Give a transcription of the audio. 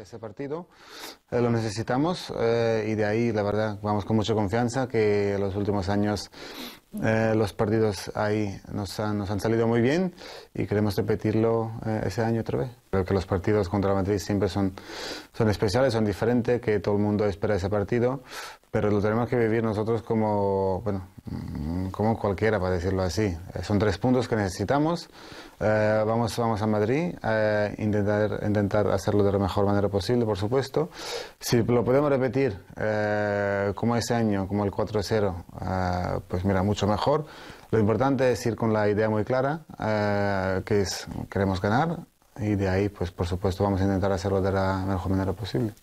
ese, partido. Eh, lo necesitamos eh, y de ahí, la verdad, vamos con mucha confianza que en los últimos años eh, los partidos ahí nos han, nos han salido muy bien y queremos repetirlo ese año otra vez. Creo que los partidos contra la Madrid siempre son, son especiales, son diferentes, que todo el mundo espera ese partido, pero lo tenemos que vivir nosotros como, bueno, como cualquiera, para decirlo así. Eh, son tres puntos que necesitamos. Eh, vamos, vamos a Madrid a eh, intentar, intentar hacerlo de la mejor manera posible, por supuesto. Si lo podemos repetir como ese año, como el 4-0, pues mira, mucho mejor. Lo importante es ir con la idea muy clara, que es queremos ganar, y de ahí, pues por supuesto, vamos a intentar hacerlo de la mejor manera posible.